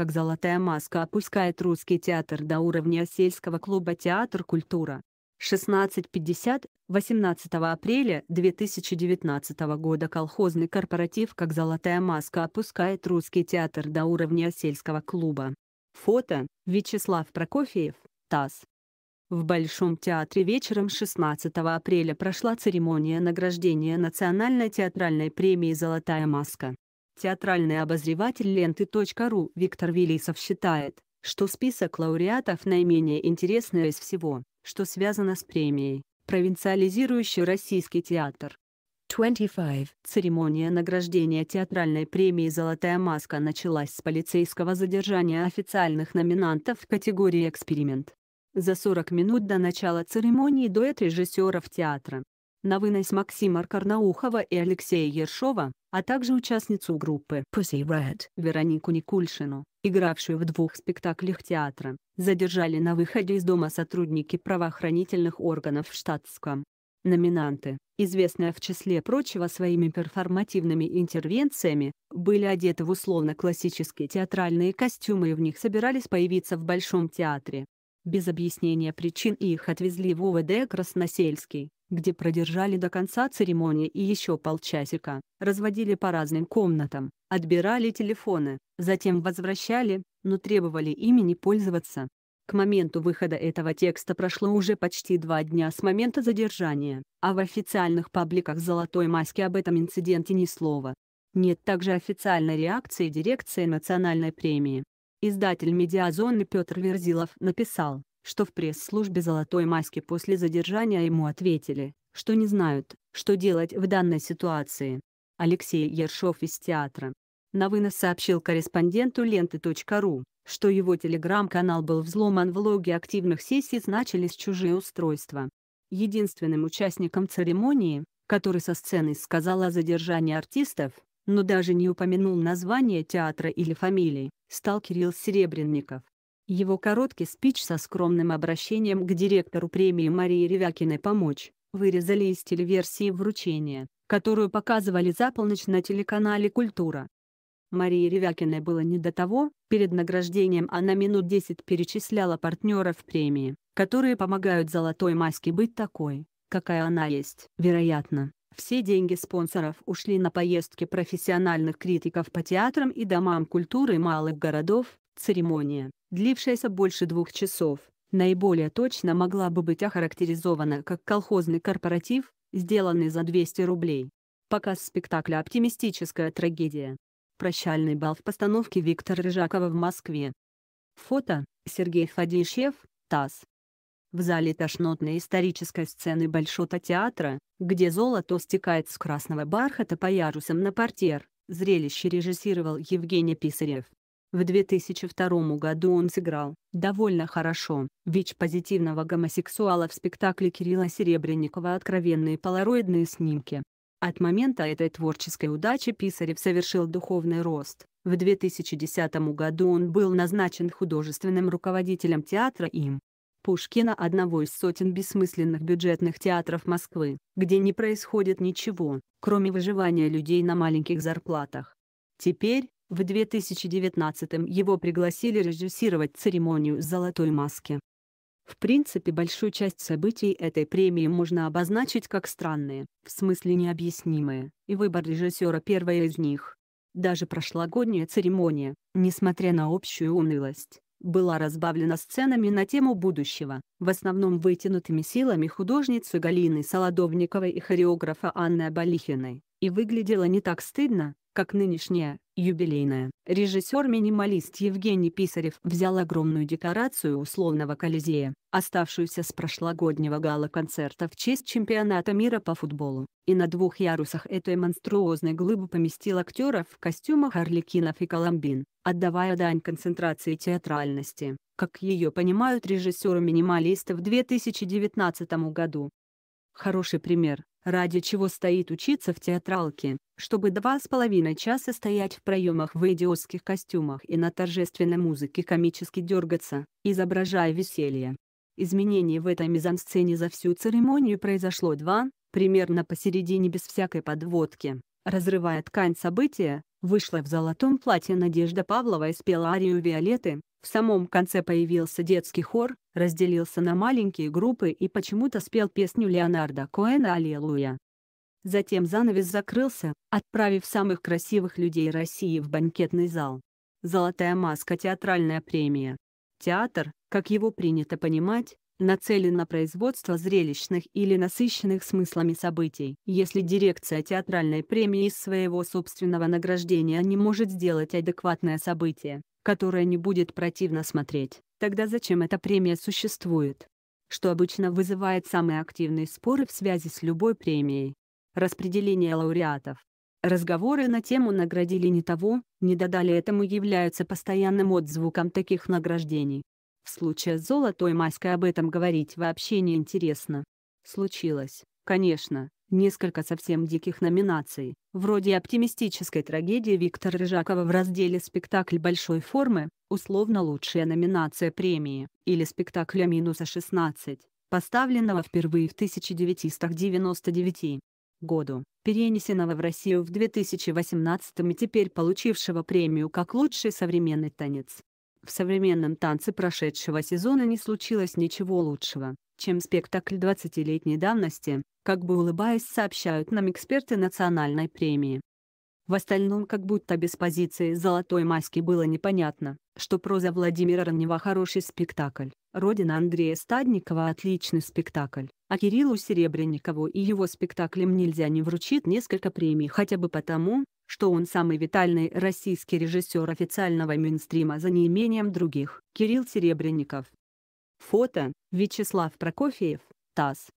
как «Золотая маска» опускает русский театр до уровня сельского клуба «Театр культура». 16.50, 18 апреля 2019 года колхозный корпоратив «Как золотая маска» опускает русский театр до уровня сельского клуба. Фото Вячеслав Прокофьев, ТАСС. В Большом театре вечером 16 апреля прошла церемония награждения Национальной театральной премии «Золотая маска». Театральный обозреватель ленты.ру Виктор Велисов считает, что список лауреатов наименее интересный из всего, что связано с премией, провинциализирующий российский театр. 25. Церемония награждения театральной премии «Золотая маска» началась с полицейского задержания официальных номинантов в категории «Эксперимент». За 40 минут до начала церемонии дуэт режиссеров театра на вынос Максима Карнаухова и Алексея Ершова, а также участницу группы Pussy Red Веронику Никульшину, игравшую в двух спектаклях театра, задержали на выходе из дома сотрудники правоохранительных органов в штатском. Номинанты, известные в числе прочего своими перформативными интервенциями, были одеты в условно-классические театральные костюмы и в них собирались появиться в Большом театре. Без объяснения причин их отвезли в УВД Красносельский, где продержали до конца церемонии и еще полчасика, разводили по разным комнатам, отбирали телефоны, затем возвращали, но требовали ими не пользоваться. К моменту выхода этого текста прошло уже почти два дня с момента задержания, а в официальных пабликах «Золотой маски» об этом инциденте ни слова. Нет также официальной реакции дирекции национальной премии. Издатель «Медиазоны» Петр Верзилов написал, что в пресс-службе «Золотой маски» после задержания ему ответили, что не знают, что делать в данной ситуации. Алексей Ершов из театра. На вынос сообщил корреспонденту ленты.ру, что его телеграм-канал был взломан в логе активных сессий значились чужие устройства. Единственным участником церемонии, который со сцены сказал о задержании артистов, но даже не упомянул название театра или фамилии, стал Кирилл Серебренников. Его короткий спич со скромным обращением к директору премии Марии Ревякиной «Помочь» вырезали из телеверсии вручения, которую показывали за полночь на телеканале «Культура». Марии Ревякиной было не до того, перед награждением она минут 10 перечисляла партнеров премии, которые помогают «Золотой маске» быть такой, какая она есть. Вероятно, все деньги спонсоров ушли на поездки профессиональных критиков по театрам и домам культуры малых городов, церемония длившаяся больше двух часов, наиболее точно могла бы быть охарактеризована как колхозный корпоратив, сделанный за 200 рублей. Показ спектакля «Оптимистическая трагедия». Прощальный бал в постановке Виктора Рыжакова в Москве. Фото – Сергей Фадишев, ТАСС. В зале тошнотной исторической сцены Большого театра, где золото стекает с красного бархата по ярусам на портьер, зрелище режиссировал Евгений Писарев. В 2002 году он сыграл довольно хорошо ВИЧ-позитивного гомосексуала в спектакле Кирилла Серебренникова «Откровенные полароидные снимки». От момента этой творческой удачи Писарев совершил духовный рост. В 2010 году он был назначен художественным руководителем театра им. Пушкина одного из сотен бессмысленных бюджетных театров Москвы, где не происходит ничего, кроме выживания людей на маленьких зарплатах. Теперь, в 2019 м его пригласили режиссировать церемонию «Золотой маски». В принципе, большую часть событий этой премии можно обозначить как странные, в смысле необъяснимые, и выбор режиссера первая из них. Даже прошлогодняя церемония, несмотря на общую унылость, была разбавлена сценами на тему будущего, в основном вытянутыми силами художницы Галины Солодовниковой и хореографа Анны Балихиной, и выглядела не так стыдно, как нынешняя, юбилейная. Режиссер-минималист Евгений Писарев взял огромную декорацию условного Колизея, оставшуюся с прошлогоднего гала-концерта в честь чемпионата мира по футболу, и на двух ярусах этой монструозной глыбы поместил актеров в костюмах Орликинов и Коломбин, отдавая дань концентрации театральности, как ее понимают режиссеры-минималисты в 2019 году. Хороший пример, ради чего стоит учиться в театралке, чтобы два с половиной часа стоять в проемах в идиотских костюмах и на торжественной музыке комически дергаться, изображая веселье. Изменение в этой мизансцене за всю церемонию произошло два, примерно посередине без всякой подводки. Разрывая ткань события, вышла в золотом платье Надежда Павлова и спела арию «Виолеты», в самом конце появился детский хор, разделился на маленькие группы и почему-то спел песню Леонардо Коэна «Аллилуйя». Затем занавес закрылся, отправив самых красивых людей России в банкетный зал. Золотая маска – театральная премия. Театр, как его принято понимать, нацелен на производство зрелищных или насыщенных смыслами событий. Если дирекция театральной премии из своего собственного награждения не может сделать адекватное событие, которое не будет противно смотреть, тогда зачем эта премия существует? Что обычно вызывает самые активные споры в связи с любой премией. Распределение лауреатов. Разговоры на тему «наградили не того», «не додали этому» являются постоянным отзвуком таких награждений. В случае с Золотой маской об этом говорить вообще не интересно. Случилось, конечно, несколько совсем диких номинаций, вроде оптимистической трагедии Виктора Рыжакова в разделе «Спектакль большой формы», условно лучшая номинация премии, или спектакля «А «Минуса 16», поставленного впервые в 1999 году, перенесенного в Россию в 2018 и теперь получившего премию как лучший современный танец. В современном танце прошедшего сезона не случилось ничего лучшего, чем спектакль 20-летней давности, как бы улыбаясь сообщают нам эксперты национальной премии. В остальном как будто без позиции «Золотой маски» было непонятно, что проза Владимира Раннева хороший спектакль, «Родина» Андрея Стадникова отличный спектакль, а Кириллу Серебренникову и его спектаклям нельзя не вручить несколько премий хотя бы потому, что он самый витальный российский режиссер официального Минстрима за неимением других. Кирилл Серебренников. Фото. Вячеслав Прокофьев. ТАСС.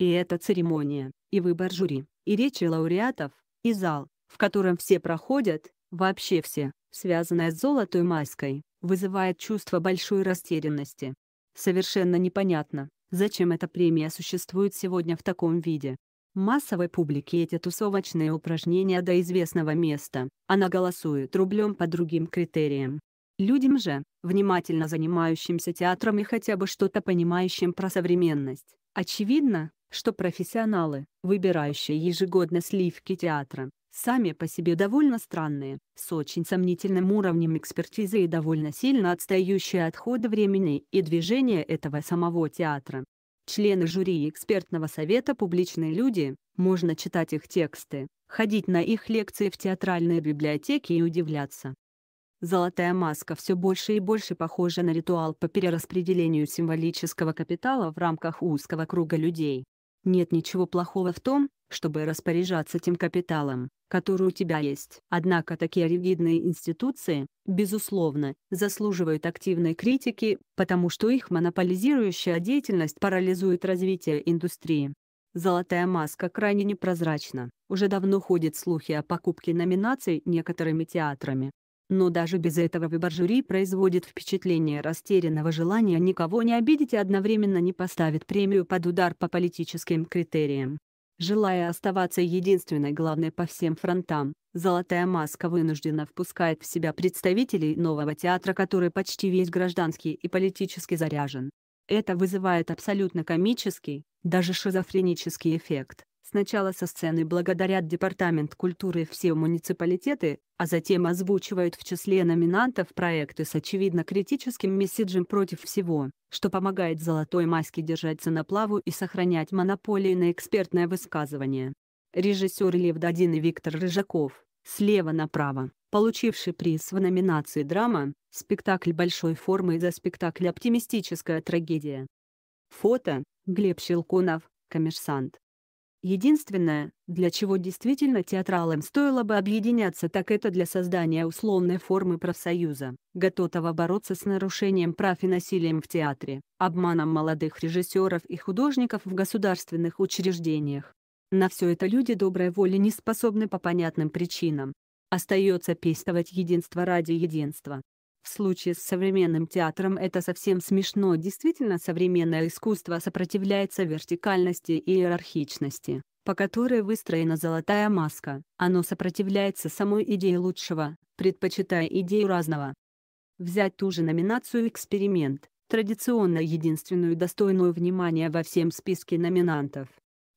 И это церемония, и выбор жюри, и речи лауреатов, и зал, в котором все проходят, вообще все, связанное с золотой маской, вызывает чувство большой растерянности. Совершенно непонятно, зачем эта премия существует сегодня в таком виде. Массовой публике эти тусовочные упражнения до известного места, она голосует рублем по другим критериям. Людям же, внимательно занимающимся театром и хотя бы что-то понимающим про современность, очевидно, что профессионалы, выбирающие ежегодно сливки театра, сами по себе довольно странные, с очень сомнительным уровнем экспертизы и довольно сильно отстающие от хода времени и движения этого самого театра. Члены жюри и экспертного совета публичные люди, можно читать их тексты, ходить на их лекции в театральные библиотеки и удивляться. Золотая маска все больше и больше похожа на ритуал по перераспределению символического капитала в рамках узкого круга людей. Нет ничего плохого в том, чтобы распоряжаться тем капиталом, который у тебя есть. Однако такие ригидные институции, безусловно, заслуживают активной критики, потому что их монополизирующая деятельность парализует развитие индустрии. Золотая маска крайне непрозрачна. Уже давно ходят слухи о покупке номинаций некоторыми театрами. Но даже без этого выбор жюри производит впечатление растерянного желания никого не обидеть и одновременно не поставит премию под удар по политическим критериям. Желая оставаться единственной главной по всем фронтам, «Золотая маска» вынуждена впускает в себя представителей нового театра, который почти весь гражданский и политически заряжен. Это вызывает абсолютно комический, даже шизофренический эффект. Сначала со сцены благодарят Департамент культуры все муниципалитеты, а затем озвучивают в числе номинантов проекты с очевидно критическим месседжем против всего, что помогает «Золотой маске» держаться на плаву и сохранять монополии на экспертное высказывание. Режиссер Лев Дадин и Виктор Рыжаков, слева направо, получивший приз в номинации «Драма», спектакль большой формы и за спектакль «Оптимистическая трагедия». Фото – Глеб Щелкунов, коммерсант. Единственное, для чего действительно театралам стоило бы объединяться, так это для создания условной формы профсоюза, готового бороться с нарушением прав и насилием в театре, обманом молодых режиссеров и художников в государственных учреждениях. На все это люди доброй воли не способны по понятным причинам. Остается пестовать единство ради единства. В случае с современным театром это совсем смешно. Действительно, современное искусство сопротивляется вертикальности и иерархичности, по которой выстроена золотая маска. Оно сопротивляется самой идее лучшего, предпочитая идею разного. Взять ту же номинацию «Эксперимент», традиционно единственную достойную внимания во всем списке номинантов.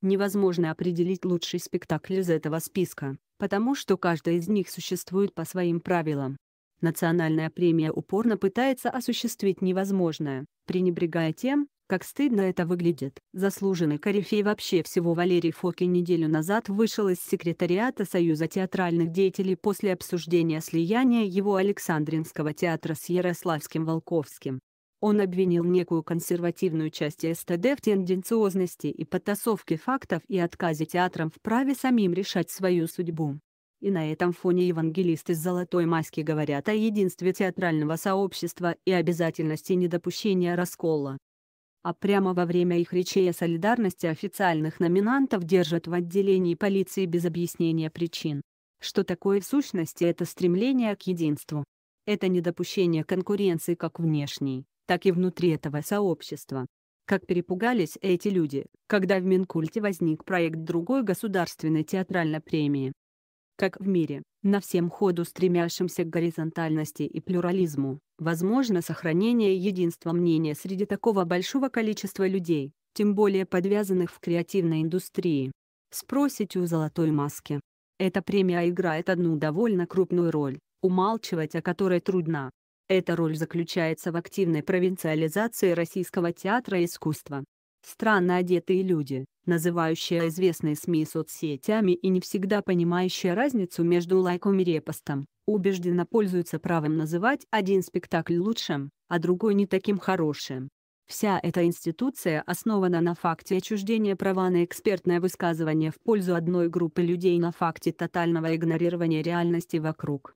Невозможно определить лучший спектакль из этого списка, потому что каждый из них существует по своим правилам. Национальная премия упорно пытается осуществить невозможное, пренебрегая тем, как стыдно это выглядит. Заслуженный корифей вообще всего Валерий Фокин неделю назад вышел из секретариата Союза театральных деятелей после обсуждения слияния его Александринского театра с Ярославским Волковским. Он обвинил некую консервативную часть СТД в тенденциозности и подтасовке фактов и отказе театрам в праве самим решать свою судьбу. И на этом фоне евангелисты с золотой маски говорят о единстве театрального сообщества и обязательности недопущения раскола. А прямо во время их речей о солидарности официальных номинантов держат в отделении полиции без объяснения причин. Что такое в сущности это стремление к единству? Это недопущение конкуренции как внешней, так и внутри этого сообщества. Как перепугались эти люди, когда в Минкульте возник проект другой государственной театральной премии как в мире, на всем ходу стремящемся к горизонтальности и плюрализму, возможно сохранение единства мнения среди такого большого количества людей, тем более подвязанных в креативной индустрии. Спросите у «Золотой маски». Эта премия играет одну довольно крупную роль, умалчивать о которой трудно. Эта роль заключается в активной провинциализации российского театра и искусства. Странно одетые люди, называющая известные СМИ соцсетями и не всегда понимающая разницу между лайком и репостом, убежденно пользуется правом называть один спектакль лучшим, а другой не таким хорошим. Вся эта институция основана на факте отчуждения права на экспертное высказывание в пользу одной группы людей на факте тотального игнорирования реальности вокруг.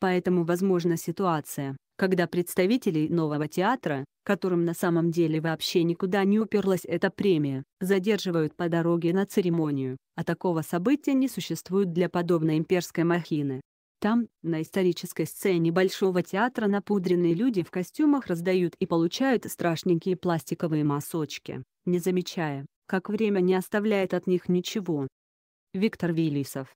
Поэтому возможна ситуация, когда представителей нового театра, которым на самом деле вообще никуда не уперлась эта премия, задерживают по дороге на церемонию, а такого события не существует для подобной имперской махины. Там, на исторической сцене Большого театра напудренные люди в костюмах раздают и получают страшненькие пластиковые масочки, не замечая, как время не оставляет от них ничего. Виктор Виллисов